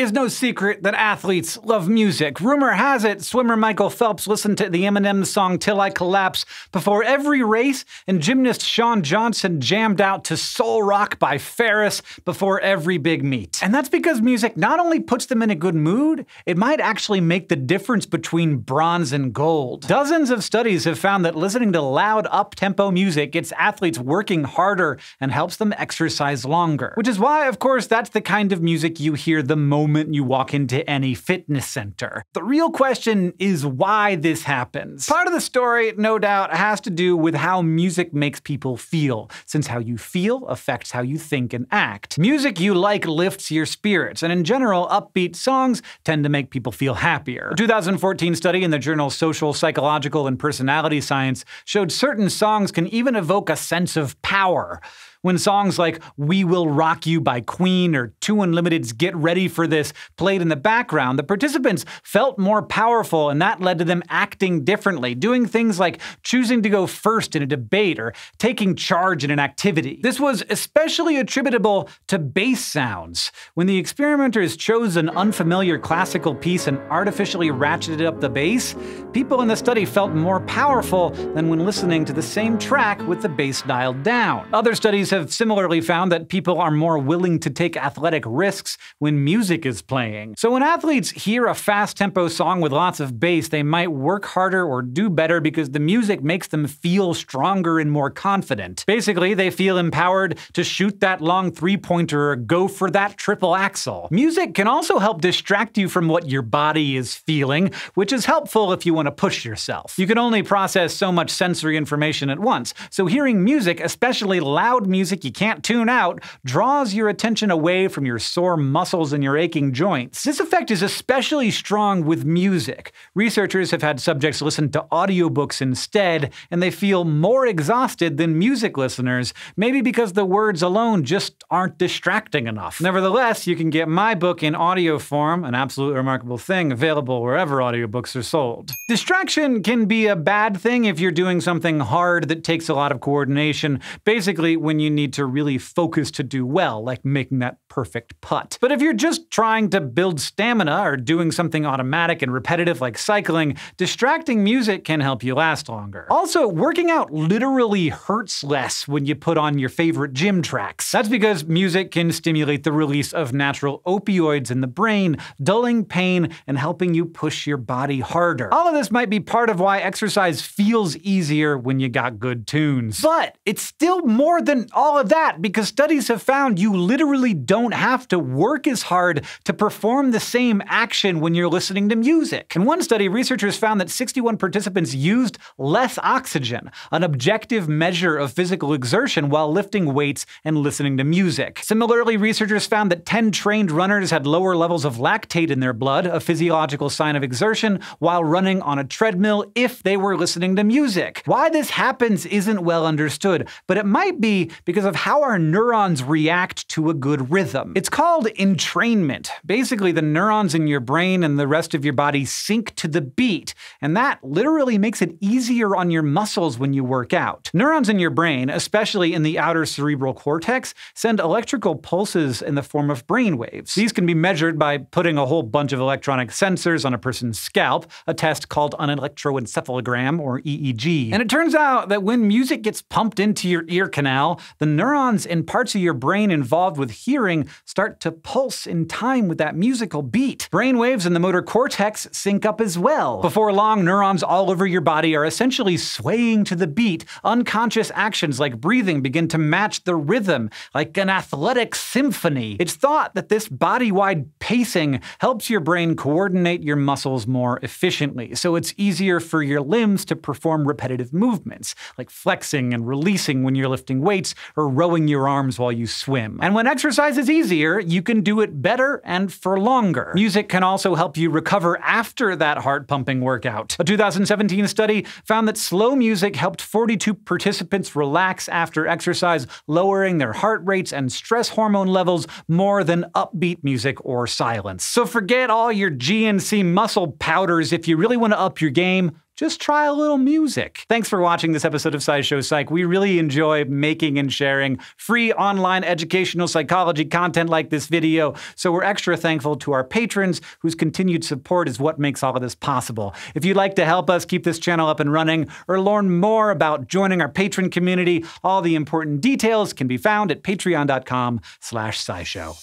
It's no secret that athletes love music. Rumor has it swimmer Michael Phelps listened to the Eminem song Till I Collapse before every race, and gymnast Sean Johnson jammed out to Soul Rock by Ferris before every big meet. And that's because music not only puts them in a good mood, it might actually make the difference between bronze and gold. Dozens of studies have found that listening to loud, up-tempo music gets athletes working harder and helps them exercise longer. Which is why, of course, that's the kind of music you hear the moment moment you walk into any fitness center. The real question is why this happens. Part of the story, no doubt, has to do with how music makes people feel, since how you feel affects how you think and act. Music you like lifts your spirits, and in general, upbeat songs tend to make people feel happier. A 2014 study in the journal Social, Psychological, and Personality Science showed certain songs can even evoke a sense of power when songs like We Will Rock You by Queen or Two Unlimited's Get Ready for This played in the background, the participants felt more powerful, and that led to them acting differently, doing things like choosing to go first in a debate or taking charge in an activity. This was especially attributable to bass sounds. When the experimenters chose an unfamiliar classical piece and artificially ratcheted up the bass, people in the study felt more powerful than when listening to the same track with the bass dialed down. Other studies Studies have similarly found that people are more willing to take athletic risks when music is playing. So when athletes hear a fast tempo song with lots of bass, they might work harder or do better because the music makes them feel stronger and more confident. Basically, they feel empowered to shoot that long three pointer or go for that triple axel. Music can also help distract you from what your body is feeling, which is helpful if you want to push yourself. You can only process so much sensory information at once, so hearing music, especially loud music, music you can't tune out draws your attention away from your sore muscles and your aching joints. This effect is especially strong with music. Researchers have had subjects listen to audiobooks instead, and they feel more exhausted than music listeners, maybe because the words alone just aren't distracting enough. Nevertheless, you can get my book in audio form, an absolutely remarkable thing, available wherever audiobooks are sold. Distraction can be a bad thing if you're doing something hard that takes a lot of coordination. Basically, when you you need to really focus to do well, like making that perfect putt. But if you're just trying to build stamina or doing something automatic and repetitive like cycling, distracting music can help you last longer. Also, working out literally hurts less when you put on your favorite gym tracks. That's because music can stimulate the release of natural opioids in the brain, dulling pain and helping you push your body harder. All of this might be part of why exercise feels easier when you got good tunes. But it's still more than all of that because studies have found you literally don't have to work as hard to perform the same action when you're listening to music. In one study, researchers found that 61 participants used less oxygen, an objective measure of physical exertion, while lifting weights and listening to music. Similarly, researchers found that 10 trained runners had lower levels of lactate in their blood, a physiological sign of exertion, while running on a treadmill if they were listening to music. Why this happens isn't well understood, but it might be because of how our neurons react to a good rhythm. It's called entrainment. Basically, the neurons in your brain and the rest of your body sync to the beat, and that literally makes it easier on your muscles when you work out. Neurons in your brain, especially in the outer cerebral cortex, send electrical pulses in the form of brain waves. These can be measured by putting a whole bunch of electronic sensors on a person's scalp, a test called an electroencephalogram, or EEG. And it turns out that when music gets pumped into your ear canal, the neurons in parts of your brain involved with hearing start to pulse in time with that musical beat. Brain waves in the motor cortex sync up as well. Before long, neurons all over your body are essentially swaying to the beat. Unconscious actions like breathing begin to match the rhythm, like an athletic symphony. It's thought that this body wide pacing helps your brain coordinate your muscles more efficiently, so it's easier for your limbs to perform repetitive movements, like flexing and releasing when you're lifting weights, or rowing your arms while you swim. And when exercise is easier, you can do it better and for longer. Music can also help you recover after that heart pumping workout. A 2017 study found that slow music helped 42 participants relax after exercise, lowering their heart rates and stress hormone levels more than upbeat music or silence. So forget all your GNC muscle powders. If you really want to up your game, just try a little music. Thanks for watching this episode of SciShow Psych. We really enjoy making and sharing free online educational psychology content like this video, so we're extra thankful to our patrons whose continued support is what makes all of this possible. If you'd like to help us keep this channel up and running or learn more about joining our patron community, all the important details can be found at patreon.com slash scishow.